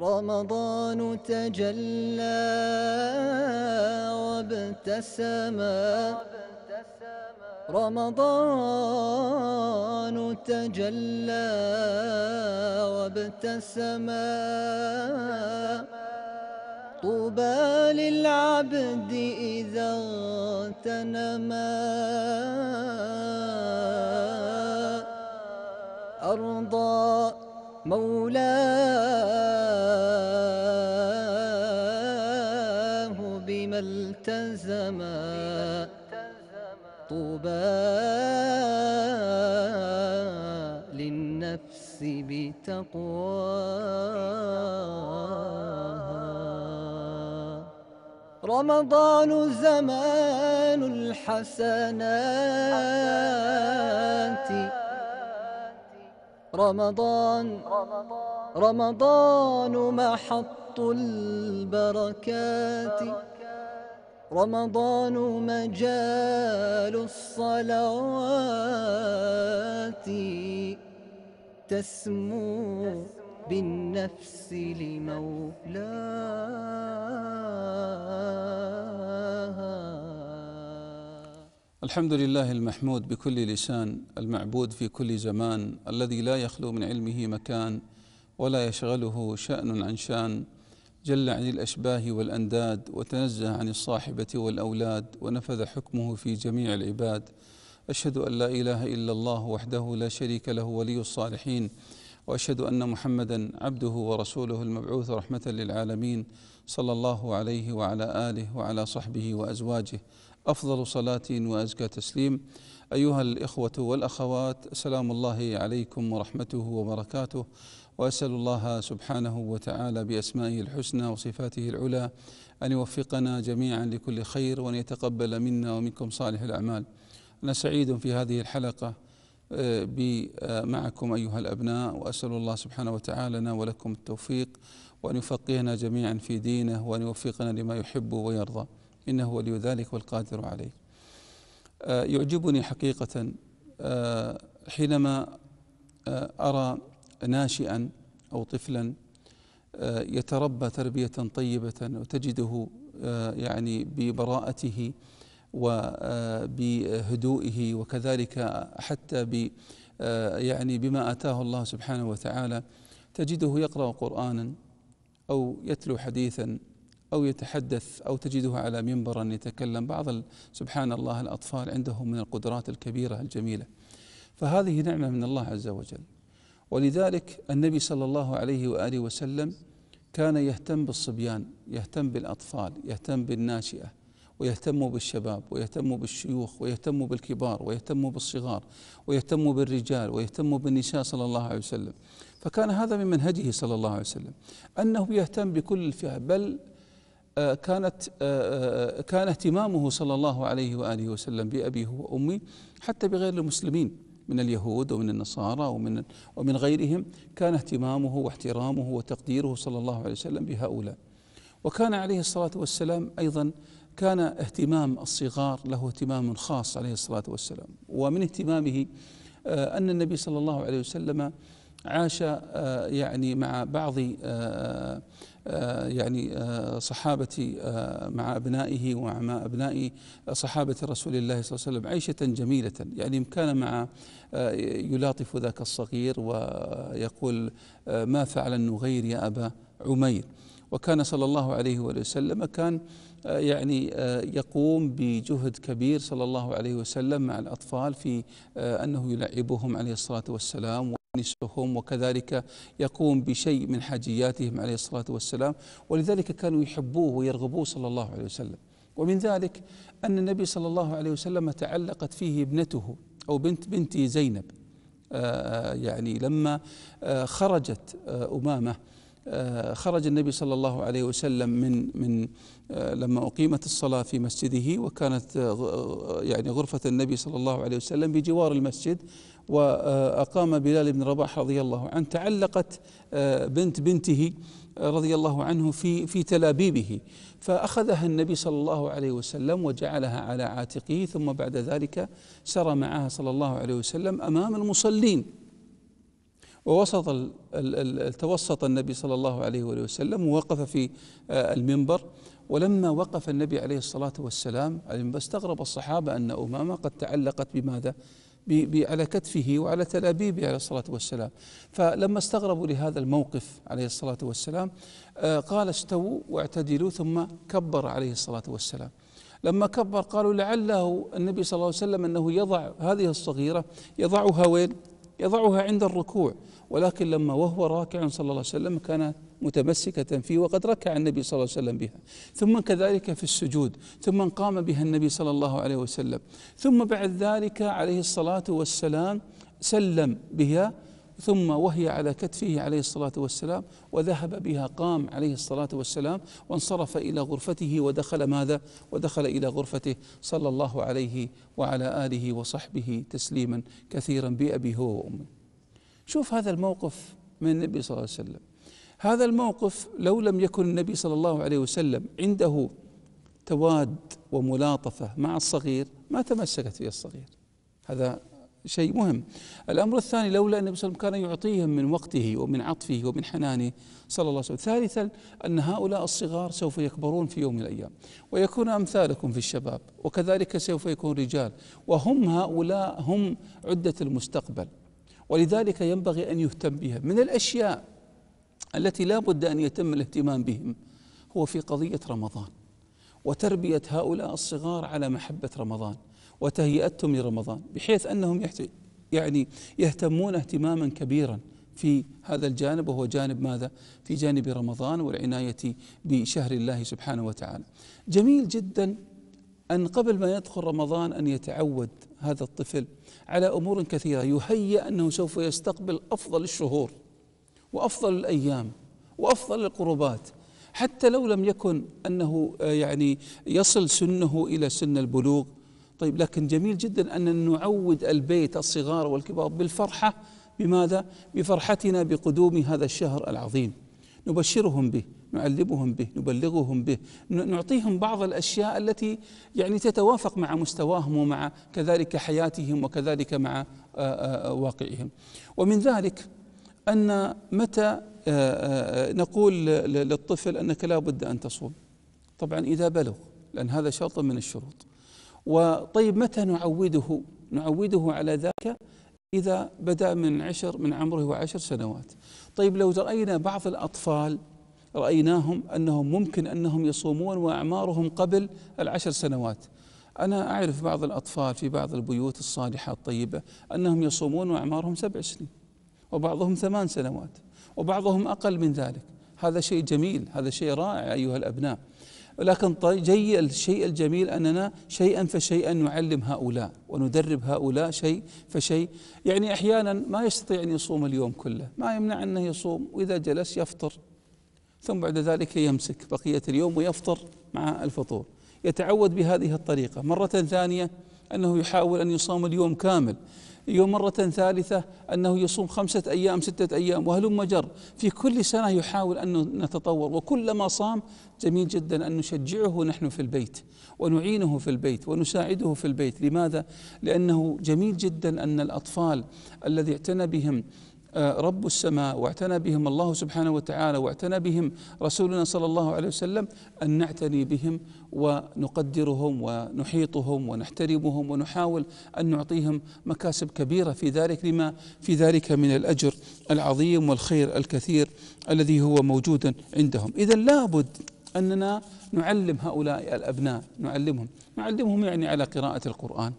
رمضان تجلى وابتسما رمضان تجلى وابتسما طوبى للعبد إذا اغتنما أرضى مولاه بما التزما طوبى للنفس بتقواها رمضان زمان الحسنات رمضان رمضان محط البركات رمضان مجال الصلوات تسمو بالنفس لمولاها الحمد لله المحمود بكل لسان المعبود في كل زمان الذي لا يخلو من علمه مكان ولا يشغله شأن عن شان جل عن الأشباه والأنداد وتنزه عن الصاحبة والأولاد ونفذ حكمه في جميع العباد أشهد أن لا إله إلا الله وحده لا شريك له ولي الصالحين وأشهد أن محمدا عبده ورسوله المبعوث رحمة للعالمين صلى الله عليه وعلى آله وعلى صحبه وأزواجه أفضل صلاة وأزكى تسليم أيها الإخوة والأخوات سلام الله عليكم ورحمته وبركاته وأسأل الله سبحانه وتعالى بأسمائه الحسنى وصفاته العلى أن يوفقنا جميعا لكل خير وأن يتقبل منا ومنكم صالح الأعمال أنا سعيد في هذه الحلقة آه، آه، معكم أيها الأبناء وأسأل الله سبحانه وتعالى لنا ولكم التوفيق وأن يفقهنا جميعا في دينه وأن يوفقنا لما يحب ويرضى إنه ولي ذلك والقادر عليه آه، يعجبني حقيقة حينما أرى ناشئا أو طفلا آه، يتربى تربية طيبة وتجده آه، يعني ببراءته وبهدوئه آه، وكذلك حتى ب يعني بما آتاه الله سبحانه وتعالى تجده يقرأ قرآنا أو يتلو حديثا أو يتحدث أو تجده على منبر يتكلم بعض سبحان الله الأطفال عندهم من القدرات الكبيرة الجميلة فهذه نعمة من الله عز وجل ولذلك النبي صلى الله عليه واله وسلم كان يهتم بالصبيان يهتم بالاطفال يهتم بالناشئه ويهتم بالشباب ويهتم بالشيوخ ويهتم بالكبار ويهتم بالصغار ويهتم بالرجال ويهتم بالنساء صلى الله عليه وسلم فكان هذا من منهجه صلى الله عليه وسلم انه يهتم بكل الفئه بل آه، كانت آه، آه، كان اهتمامه صلى الله عليه واله وسلم بابيه وامي حتى بغير المسلمين من اليهود ومن النصارى ومن ومن غيرهم كان اهتمامه واحترامه وتقديره صلى الله عليه وسلم بهؤلاء وكان عليه الصلاه والسلام ايضا كان اهتمام الصغار له اهتمام خاص عليه الصلاه والسلام ومن اهتمامه آه، ان النبي صلى الله عليه وسلم عاش آه، يعني مع بعض آه، آه، يعني صحابة مع أبنائه ومع أبناء صحابة رسول الله صلى الله عليه وسلم عيشة جميلة يعني كان مع يلاطف ذاك الصغير ويقول ما فعل النغير يا أبا عمير وكان صلى الله عليه وسلم كان يعني يقوم بجهد كبير صلى الله عليه وسلم مع الأطفال في أنه يلعبهم عليه الصلاة والسلام نسهم وكذلك يقوم بشيء من حاجياتهم عليه الصلاة والسلام ولذلك كانوا يحبوه ويرغبوه صلى الله عليه وسلم ومن ذلك أن النبي صلى الله عليه وسلم تعلقت فيه ابنته أو بنت بنتي زينب آه، آه، يعني لما آه، خرجت أمامة خرج النبي صلى الله عليه وسلم من من لما أقيمت الصلاة في مسجده وكانت يعني غرفة النبي صلى الله عليه وسلم بجوار المسجد وأقام بلال بن رباح رضي الله عنه تعلقت آه، بنت بنته آه، رضي الله عنه في في تلابيبه فأخذها النبي صلى الله عليه وسلم وجعلها على عاتقه ثم بعد ذلك سرى معها صلى الله عليه وسلم أمام المصلين ووسط توسط النبي صلى الله عليه وسلم ووقف في آه، المنبر ولما وقف النبي عليه الصلاة والسلام على المنبر استغرب الصحابة أن أمامة قد تعلقت بماذا على كتفه وعلى تلابيبه عليه الصلاة والسلام فلما استغربوا لهذا الموقف عليه الصلاة والسلام آه، قال استووا واعتدلوا ثم كبر عليه الصلاة والسلام لما كبر قالوا لعله النبي صلى الله عليه وسلم أنه يضع هذه الصغيرة يضعها وين يضعها عند الركوع ولكن لما وهو راكع صلى الله عليه وسلم كان متمسكة فيه وقد ركع النبي صلى الله عليه وسلم بها ثم كذلك في السجود ثم قام بها النبي صلى الله عليه وسلم ثم بعد ذلك عليه الصلاة والسلام سلم بها ثم وهي على كتفه عليه الصلاة والسلام وذهب بها قام عليه الصلاة والسلام وانصرف إلى غرفته ودخل ماذا ودخل إلى غرفته صلى الله عليه وعلى آله وصحبه تسليما كثيرا بأبي هو وأمه شوف هذا الموقف من النبي صلى الله عليه وسلم هذا الموقف لو لم يكن النبي صلى الله عليه وسلم عنده تواد وملاطفة مع الصغير ما تمسكت به الصغير هذا شيء مهم الأمر الثاني لولا أن النبي صلى الله عليه وسلم كان يعطيهم من وقته ومن عطفه ومن حنانه صلى الله عليه وسلم ثالثا أن هؤلاء الصغار سوف يكبرون في يوم من الأيام ويكون أمثالكم في الشباب وكذلك سوف يكون رجال وهم هؤلاء هم عدة المستقبل ولذلك ينبغي أن يهتم بها من الأشياء التي لا بد أن يتم الاهتمام بهم هو في قضية رمضان وتربية هؤلاء الصغار على محبة رمضان وتهيئتهم لرمضان بحيث أنهم يعني يهتمون اهتماما كبيرا في هذا الجانب وهو جانب ماذا؟ في جانب رمضان والعناية بشهر الله سبحانه وتعالى. جميل جدا أن قبل ما يدخل رمضان أن يتعود هذا الطفل على أمور كثيرة يهيأ أنه سوف يستقبل أفضل الشهور وافضل الايام وافضل القربات حتى لو لم يكن انه آه، يعني يصل سنه الى سن البلوغ طيب لكن جميل جدا ان نعود البيت الصغار والكبار بالفرحه بماذا؟ بفرحتنا بقدوم هذا الشهر العظيم نبشرهم به نعلمهم به نبلغهم به نعطيهم بعض الاشياء التي يعني تتوافق مع مستواهم ومع كذلك حياتهم وكذلك مع آه، آه، واقعهم ومن ذلك أن متى آه، آه، نقول للطفل أنك لا بد أن تصوم طبعا إذا بلغ لأن هذا شرط من الشروط وطيب متى نعوده نعوده على ذلك إذا بدأ من عشر من عمره عشر سنوات طيب لو رأينا بعض الأطفال رأيناهم أنهم ممكن أنهم يصومون وأعمارهم قبل العشر سنوات أنا أعرف بعض الأطفال في بعض البيوت الصالحة الطيبة أنهم يصومون وأعمارهم سبع سنين وبعضهم ثمان سنوات وبعضهم أقل من ذلك هذا شيء جميل هذا شيء رائع أيها الأبناء ولكن جي الشيء الجميل أننا شيئا فشيئا نعلم هؤلاء وندرب هؤلاء شيء فشيء يعني أحيانا ما يستطيع أن يصوم اليوم كله ما يمنع أنه يصوم وإذا جلس يفطر ثم بعد ذلك يمسك بقية اليوم ويفطر مع الفطور يتعود بهذه الطريقة مرة ثانية أنه يحاول أن يصام اليوم كامل يوم مرة ثالثة أنه يصوم خمسة أيام ستة أيام وهلم جر في كل سنة يحاول أن نتطور وكلما صام جميل جدا أن نشجعه نحن في البيت ونعينه في البيت ونساعده في البيت لماذا؟ لأنه جميل جدا أن الأطفال الذي اعتنى بهم آه، رب السماء واعتنى بهم الله سبحانه وتعالى واعتنى بهم رسولنا صلى الله عليه وسلم ان نعتني بهم ونقدرهم ونحيطهم ونحترمهم ونحاول ان نعطيهم مكاسب كبيره في ذلك لما في ذلك من الاجر العظيم والخير الكثير الذي هو موجود عندهم اذا لابد اننا نعلم هؤلاء الابناء نعلمهم نعلمهم يعني على قراءه القران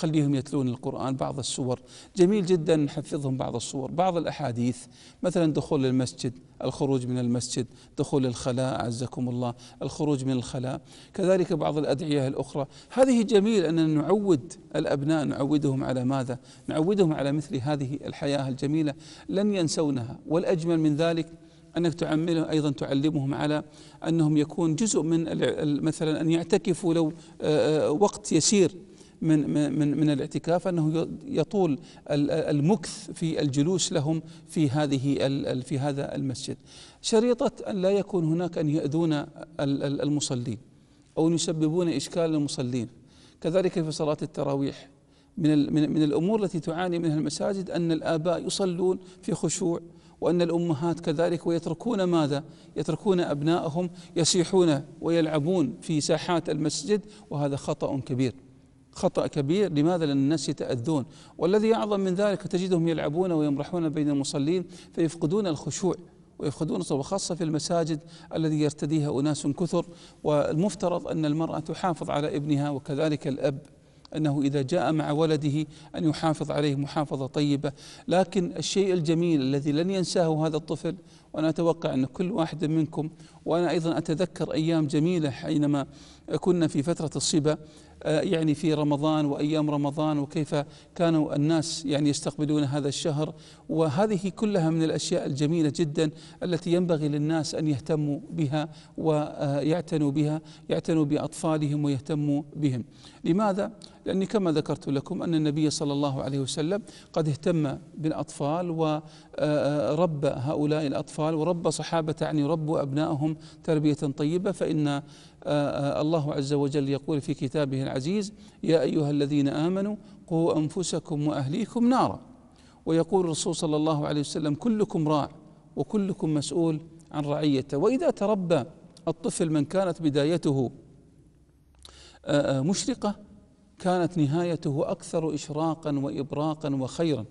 خليهم يتلون القرآن بعض السور جميل جدا نحفظهم بعض الصور بعض الأحاديث مثلا دخول المسجد الخروج من المسجد دخول الخلاء عزكم الله الخروج من الخلاء كذلك بعض الأدعية الأخرى هذه جميل أننا نعود الأبناء نعودهم على ماذا نعودهم على مثل هذه الحياة الجميلة لن ينسونها والأجمل من ذلك أنك تعملهم أيضا تعلمهم على أنهم يكون جزء من مثلا أن يعتكفوا لو آه، آه، وقت يسير من من من الاعتكاف انه يطول المكث في الجلوس لهم في هذه في هذا المسجد شريطه ان لا يكون هناك ان ياذون المصلين او ان يسببون اشكال للمصلين كذلك في صلاه التراويح من من الامور التي تعاني منها المساجد ان الاباء يصلون في خشوع وأن الأمهات كذلك ويتركون ماذا؟ يتركون أبنائهم يسيحون ويلعبون في ساحات المسجد وهذا خطأ كبير خطأ كبير لماذا لأن الناس يتأذون والذي أعظم من ذلك تجدهم يلعبون ويمرحون بين المصلين فيفقدون الخشوع ويفقدون الصلاه وخاصه في المساجد الذي يرتديها أناس كثر والمفترض أن المرأة تحافظ على ابنها وكذلك الأب أنه إذا جاء مع ولده أن يحافظ عليه محافظة طيبة لكن الشيء الجميل الذي لن ينساه هذا الطفل وأنا أتوقع أن كل واحد منكم وأنا أيضا أتذكر أيام جميلة حينما كنا في فترة الصبا آه، يعني في رمضان وايام رمضان وكيف كانوا الناس يعني يستقبلون هذا الشهر وهذه كلها من الاشياء الجميله جدا التي ينبغي للناس ان يهتموا بها ويعتنوا بها يعتنوا باطفالهم ويهتموا بهم لماذا لأني كما ذكرت لكم أن النبي صلى الله عليه وسلم قد اهتم بالأطفال ورب آه، آه، هؤلاء الأطفال ورب صحابة يعني ربوا أبنائهم تربية طيبة فإن الله عز وجل يقول في كتابه العزيز يا أيها الذين آمنوا قوا أنفسكم وأهليكم نارا ويقول الرسول صلى الله عليه وسلم كلكم راع وكلكم مسؤول عن رعيته وإذا تربى الطفل من كانت بدايته آه، آه، مشرقة كانت نهايته أكثر إشراقا وإبراقا وخيرا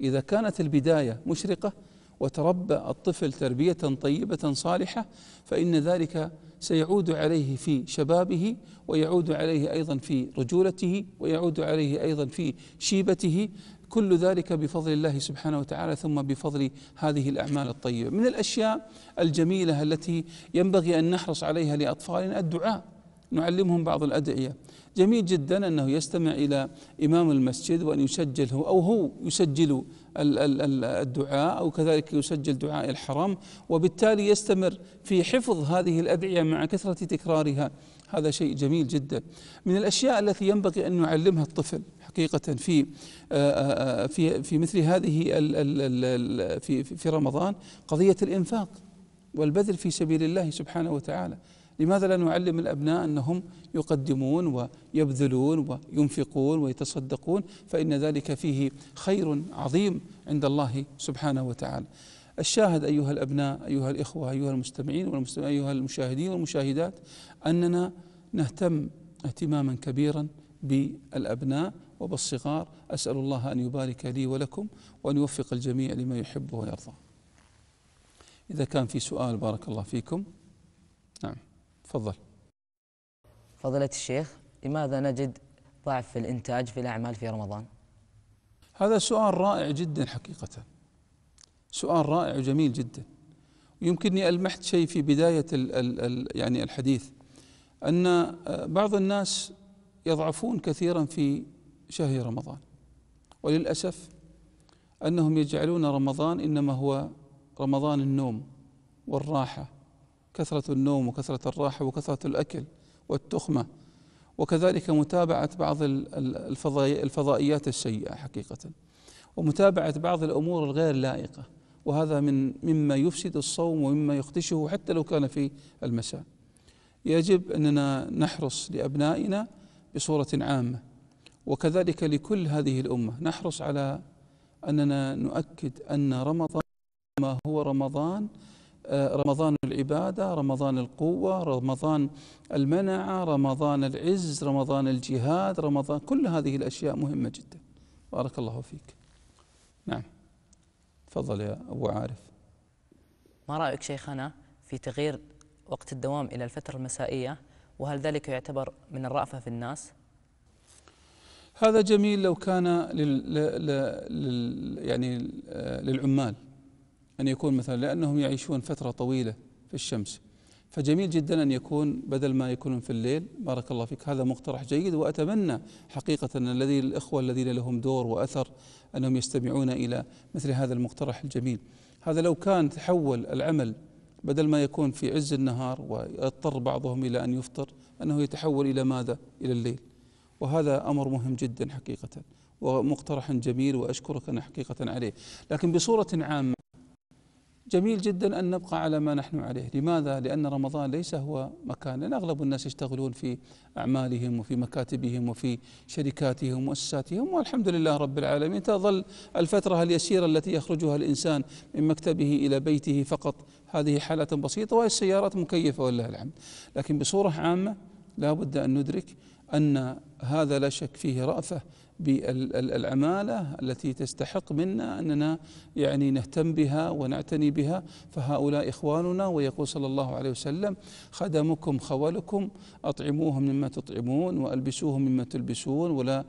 إذا كانت البداية مشرقة وتربى الطفل تربية طيبة صالحة فإن ذلك سيعود عليه في شبابه ويعود عليه ايضا في رجولته ويعود عليه ايضا في شيبته كل ذلك بفضل الله سبحانه وتعالى ثم بفضل هذه الاعمال الطيبه من الاشياء الجميله التي ينبغي ان نحرص عليها لاطفالنا الدعاء نعلمهم بعض الادعيه جميل جدا أنه يستمع إلى إمام المسجد وأن يسجله أو هو يسجل الدعاء أو كذلك يسجل دعاء الحرم وبالتالي يستمر في حفظ هذه الأدعية مع كثرة تكرارها هذا شيء جميل جدا من الأشياء التي ينبغي أن نعلمها الطفل حقيقة في آه، آه، في في مثل هذه في في رمضان قضية الإنفاق والبذل في سبيل الله سبحانه وتعالى لماذا لا نعلم الأبناء أنهم يقدمون ويبذلون وينفقون ويتصدقون فإن ذلك فيه خير عظيم عند الله سبحانه وتعالى الشاهد أيها الأبناء أيها الإخوة أيها المستمعين والمستمعين أيها المشاهدين والمشاهدات أننا نهتم اهتماما كبيرا بالأبناء وبالصغار أسأل الله أن يبارك لي ولكم وأن يوفق الجميع لما يحبه ويرضى إذا كان في سؤال بارك الله فيكم نعم تفضل فضيلة الشيخ لماذا نجد ضعف في الإنتاج في الأعمال في رمضان هذا سؤال رائع جدا حقيقة سؤال رائع وجميل جدا يمكنني ألمحت شيء في بداية الـ الـ الـ يعني الحديث أن بعض الناس يضعفون كثيرا في شهر رمضان وللأسف أنهم يجعلون رمضان إنما هو رمضان النوم والراحة كثرة النوم وكثرة الراحة وكثرة الأكل والتخمة وكذلك متابعة بعض الفضائيات الشيئة حقيقة ومتابعة بعض الأمور الغير لائقة وهذا من مما يفسد الصوم ومما يخدشه حتى لو كان في المساء يجب أننا نحرص لأبنائنا بصورة عامة وكذلك لكل هذه الأمة نحرص على أننا نؤكد أن رمضان ما هو رمضان آه، رمضان العبادة رمضان القوة رمضان المنعة رمضان العز رمضان الجهاد رمضان كل هذه الأشياء مهمة جدا بارك الله فيك نعم تفضل يا أبو عارف ما رأيك شيخنا في تغيير وقت الدوام إلى الفترة المسائية وهل ذلك يعتبر من الرأفة في الناس؟ هذا جميل لو كان لل... لل... يعني آه، للعمال أن يكون مثلا لأنهم يعيشون فترة طويلة في الشمس فجميل جدا أن يكون بدل ما يكونون في الليل بارك الله فيك هذا مقترح جيد وأتمنى حقيقة أن الذي الإخوة الذين لهم دور وأثر أنهم يستمعون إلى مثل هذا المقترح الجميل هذا لو كان تحول العمل بدل ما يكون في عز النهار ويضطر بعضهم إلى أن يفطر أنه يتحول إلى ماذا؟ إلى الليل وهذا أمر مهم جدا حقيقة ومقترح جميل وأشكرك أنا حقيقة عليه لكن بصورة عامة جميل جدا أن نبقى على ما نحن عليه لماذا؟ لأن رمضان ليس هو مكان لأن أغلب الناس يشتغلون في أعمالهم وفي مكاتبهم وفي شركاتهم ومؤسساتهم والحمد لله رب العالمين تظل الفترة اليسيرة التي يخرجها الإنسان من مكتبه إلى بيته فقط هذه حالة بسيطة وهي السيارات مكيفة والله الحمد لكن بصورة عامة لا بد أن ندرك أن هذا لا شك فيه رأفة بالعمالة التي تستحق منا أننا يعني نهتم بها ونعتني بها فهؤلاء إخواننا ويقول صلى الله عليه وسلم خدمكم خولكم أطعموهم مما تطعمون وألبسوهم مما تلبسون ولا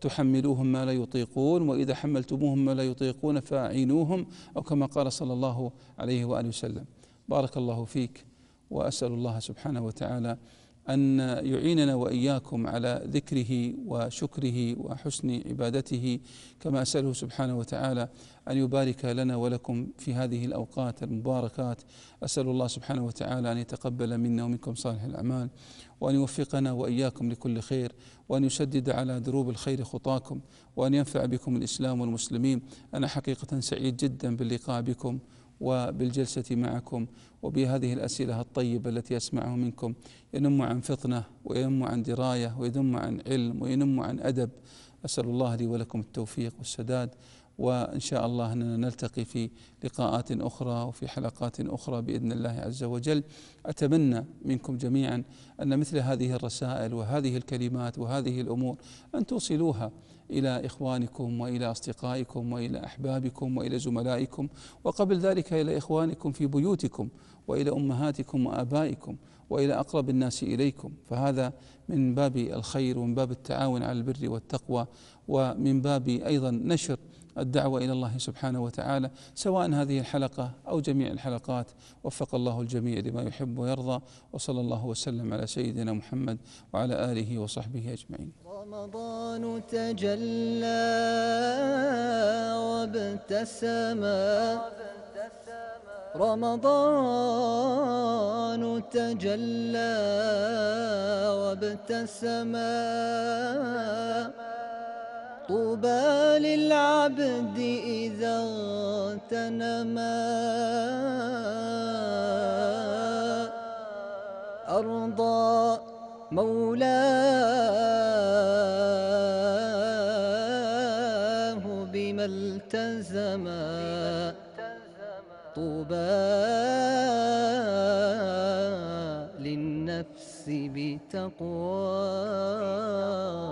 تحملوهم ما لا يطيقون وإذا حملتموهم ما لا يطيقون فأعينوهم أو كما قال صلى الله عليه وآله وسلم بارك الله فيك وأسأل الله سبحانه وتعالى أن يعيننا وإياكم على ذكره وشكره وحسن عبادته كما أسأله سبحانه وتعالى أن يبارك لنا ولكم في هذه الأوقات المباركات أسأل الله سبحانه وتعالى أن يتقبل منا ومنكم صالح الأعمال وأن يوفقنا وإياكم لكل خير وأن يسدد على دروب الخير خطاكم وأن ينفع بكم الإسلام والمسلمين أنا حقيقة سعيد جدا باللقاء بكم وبالجلسة معكم وبهذه الأسئلة الطيبة التي أسمعها منكم ينم عن فطنة وينم عن دراية وينم عن علم وينم عن أدب أسأل الله لي ولكم التوفيق والسداد وإن شاء الله أننا نلتقي في لقاءات أخرى وفي حلقات أخرى بإذن الله عز وجل أتمنى منكم جميعا أن مثل هذه الرسائل وهذه الكلمات وهذه الأمور أن توصلوها إلى إخوانكم وإلى أصدقائكم وإلى أحبابكم وإلى زملائكم وقبل ذلك إلى إخوانكم في بيوتكم وإلى أمهاتكم وآبائكم وإلى أقرب الناس إليكم فهذا من باب الخير ومن باب التعاون على البر والتقوى ومن باب أيضا نشر الدعوة إلى الله سبحانه وتعالى سواء هذه الحلقة أو جميع الحلقات وفق الله الجميع لما يحب ويرضى وصلى الله وسلم على سيدنا محمد وعلى آله وصحبه أجمعين رمضان تجلى وابتسما رمضان تجلى وابتسما طوبى للعبد إذا اغتنما أرضى مولاه ملتزما طوبى للنفس بتقوى